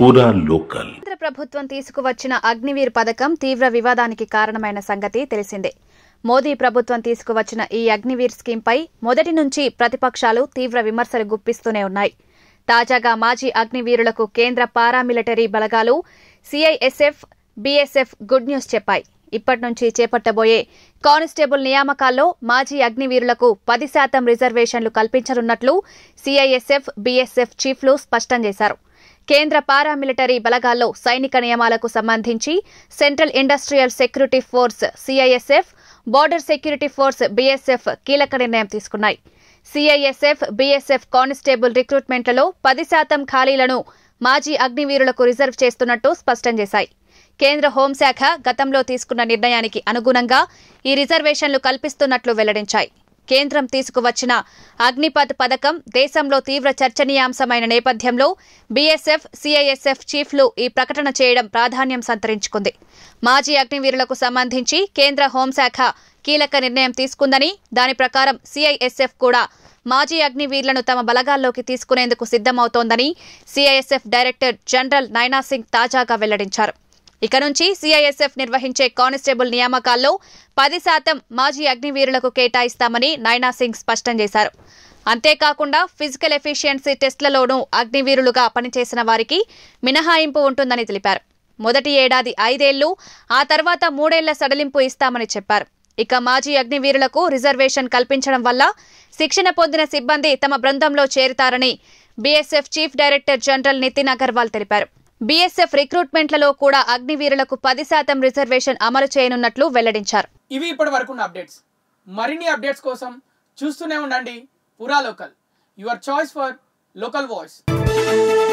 కేంద్ర ప్రభుత్వం తీసుకువచ్చిన అగ్నివీర్ పథకం తీవ్ర వివాదానికి కారణమైన సంగతి తెలిసిందే మోదీ ప్రభుత్వం తీసుకువచ్చిన ఈ అగ్నివీర్ స్కీంపై మొదటి నుంచి ప్రతిపక్షాలు తీవ్ర విమర్శలు గుప్పిస్తూనే ఉన్నాయి తాజాగా మాజీ అగ్నివీరులకు కేంద్ర పారామిలిటరీ బలగాలు సీఐఎస్ఎఫ్ బీఎస్ఎఫ్ గుడ్ న్యూస్ చెప్పాయి ఇప్పటి నుంచి చేపట్టబోయే కానిస్టేబుల్ నియామకాల్లో మాజీ అగ్నివీరులకు పది శాతం రిజర్వేషన్లు కల్పించనున్నట్లు సీఐఎస్ఎఫ్ బీఎస్ఎఫ్ చీఫ్లు స్పష్టం చేశారు కేంద్ర పారామిలిటరీ బలగాల్లో సైనిక నియమాలకు సంబంధించి central industrial security force CISF border security force BSF కీలక నిర్ణయం తీసుకున్నాయి సిఐఎస్ఎఫ్ బీఎస్ఎఫ్ కానిస్టేబుల్ రిక్రూట్మెంట్లలో పది శాతం ఖాళీలను మాజీ అగ్నివీరులకు రిజర్వ్ చేస్తున్నట్టు స్పష్టం చేశాయి కేంద్ర హోంశాఖ గతంలో తీసుకున్న నిర్ణయానికి అనుగుణంగా ఈ రిజర్వేషన్లు కల్పిస్తున్నట్లు వెల్లడించాయి కేంద్రం తీసుకువచ్చిన అగ్నిపథ్ పథకం దేశంలో తీవ్ర చర్చనీయాంశమైన నేపథ్యంలో బీఎస్ఎఫ్ సీఐఎస్ఎఫ్ చీఫ్లు ఈ ప్రకటన చేయడం ప్రాధాన్యం సంతరించుకుంది మాజీ అగ్నివీరులకు సంబంధించి కేంద్ర హోంశాఖ కీలక నిర్ణయం తీసుకుందని దాని ప్రకారం సిఐఎస్ఎఫ్ కూడా మాజీ అగ్నివీర్లను తమ బలగాల్లోకి తీసుకునేందుకు సిద్దమవుతోందని సీఐఎస్ఎఫ్ డైరెక్టర్ జనరల్ నైనా సింగ్ తాజాగా వెల్లడించారు ఇక నుంచి సీఐఎస్ఎఫ్ నిర్వహించే కానిస్టేబుల్ నియామకాల్లో పది శాతం మాజీ అగ్నివీరులకు కేటాయిస్తామని నైనా సింగ్ స్పష్టం చేశారు అంతేకాకుండా ఫిజికల్ ఎఫిషియన్సీ టెస్టులలోనూ అగ్నివీరులుగా పనిచేసిన వారికి మినహాయింపు ఉంటుందని తెలిపారు మొదటి ఏడాది ఐదేళ్లు ఆ తర్వాత మూడేళ్ల సడలింపు ఇస్తామని చెప్పారు ఇక మాజీ అగ్నివీరులకు రిజర్వేషన్ కల్పించడం వల్ల శిక్షణ పొందిన సిబ్బంది తమ బృందంలో చేరుతారని BSF chief director general Nitin Agarwal తెలిపారు బీఎస్ఎఫ్ రిక్రూట్మెంట్లలో కూడా అగ్నివీరులకు పది శాతం రిజర్వేషన్ అమలు చేయనున్నట్లు వెల్లడించారు ఇవి ఇప్పటి వరకు అప్డేట్స్ మరిన్ని అప్డేట్స్ కోసం చూస్తూనే ఉండండి పురా local your choice for local voice